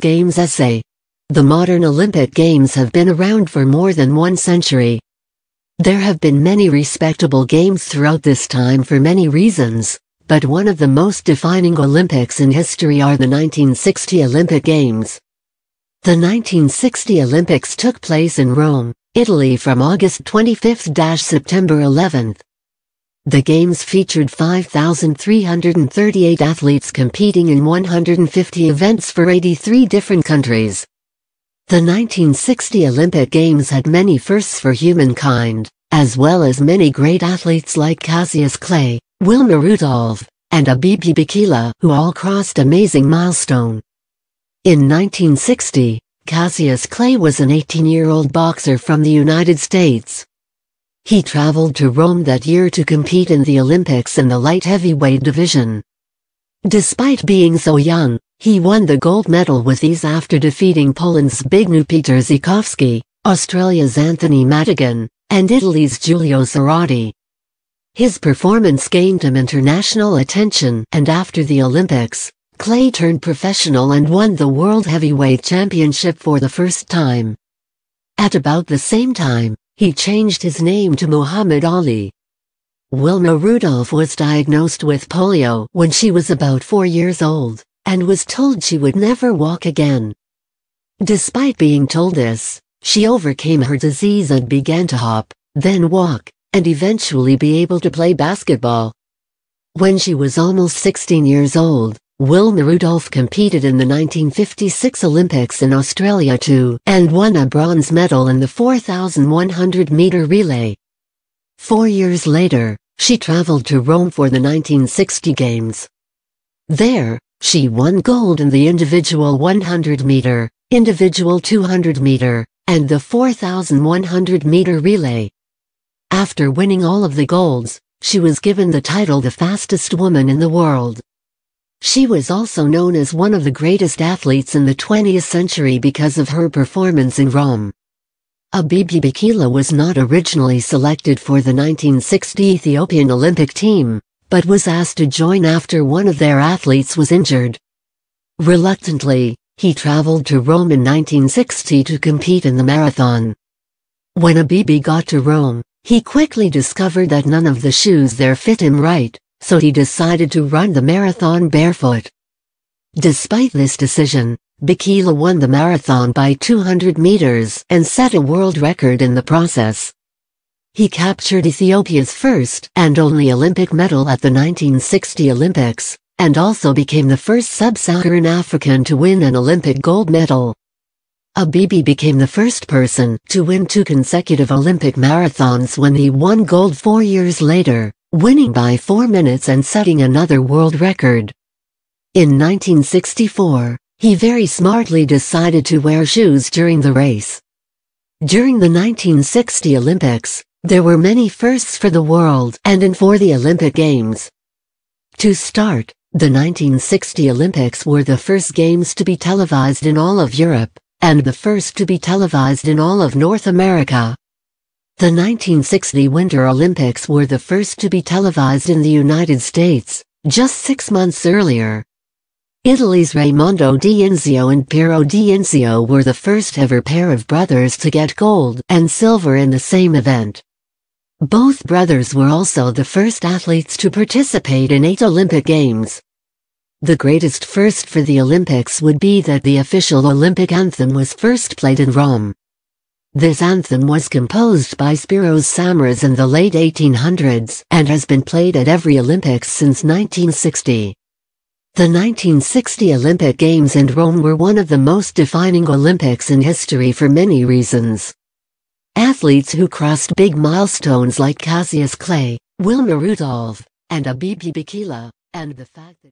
Games Essay The modern Olympic Games have been around for more than one century. There have been many respectable games throughout this time for many reasons, but one of the most defining Olympics in history are the 1960 Olympic Games. The 1960 Olympics took place in Rome, Italy from August 25-September 11, the games featured 5,338 athletes competing in 150 events for 83 different countries. The 1960 Olympic Games had many firsts for humankind, as well as many great athletes like Cassius Clay, Wilma Rudolph, and Abibi Bikila who all crossed amazing milestone. In 1960, Cassius Clay was an 18-year-old boxer from the United States. He traveled to Rome that year to compete in the Olympics in the light heavyweight division. Despite being so young, he won the gold medal with ease after defeating Poland's Big New Peter Zikowski, Australia's Anthony Madigan, and Italy's Giulio Cerati. His performance gained him international attention and after the Olympics, Clay turned professional and won the World Heavyweight Championship for the first time. At about the same time, he changed his name to Muhammad Ali. Wilma Rudolph was diagnosed with polio when she was about four years old, and was told she would never walk again. Despite being told this, she overcame her disease and began to hop, then walk, and eventually be able to play basketball. When she was almost 16 years old, Wilma Rudolph competed in the 1956 Olympics in Australia too and won a bronze medal in the 4,100-meter relay. Four years later, she traveled to Rome for the 1960 Games. There, she won gold in the individual 100-meter, individual 200-meter, and the 4,100-meter relay. After winning all of the golds, she was given the title the fastest woman in the world. She was also known as one of the greatest athletes in the 20th century because of her performance in Rome. Abibi Bikila was not originally selected for the 1960 Ethiopian Olympic team, but was asked to join after one of their athletes was injured. Reluctantly, he traveled to Rome in 1960 to compete in the marathon. When Abibi got to Rome, he quickly discovered that none of the shoes there fit him right so he decided to run the marathon barefoot. Despite this decision, Bikila won the marathon by 200 meters and set a world record in the process. He captured Ethiopia's first and only Olympic medal at the 1960 Olympics, and also became the first sub-Saharan African to win an Olympic gold medal. Abibi became the first person to win two consecutive Olympic marathons when he won gold four years later winning by 4 minutes and setting another world record. In 1964, he very smartly decided to wear shoes during the race. During the 1960 Olympics, there were many firsts for the world and in for the Olympic Games. To start, the 1960 Olympics were the first games to be televised in all of Europe, and the first to be televised in all of North America. The 1960 Winter Olympics were the first to be televised in the United States, just six months earlier. Italy's Raimondo D'Inzio and Piero D'Inzio were the first ever pair of brothers to get gold and silver in the same event. Both brothers were also the first athletes to participate in eight Olympic Games. The greatest first for the Olympics would be that the official Olympic anthem was first played in Rome. This anthem was composed by Spiros Samaras in the late 1800s and has been played at every Olympics since 1960. The 1960 Olympic Games in Rome were one of the most defining Olympics in history for many reasons. Athletes who crossed big milestones like Cassius Clay, Wilma Rudolph, and Abebe Bikila, and the fact that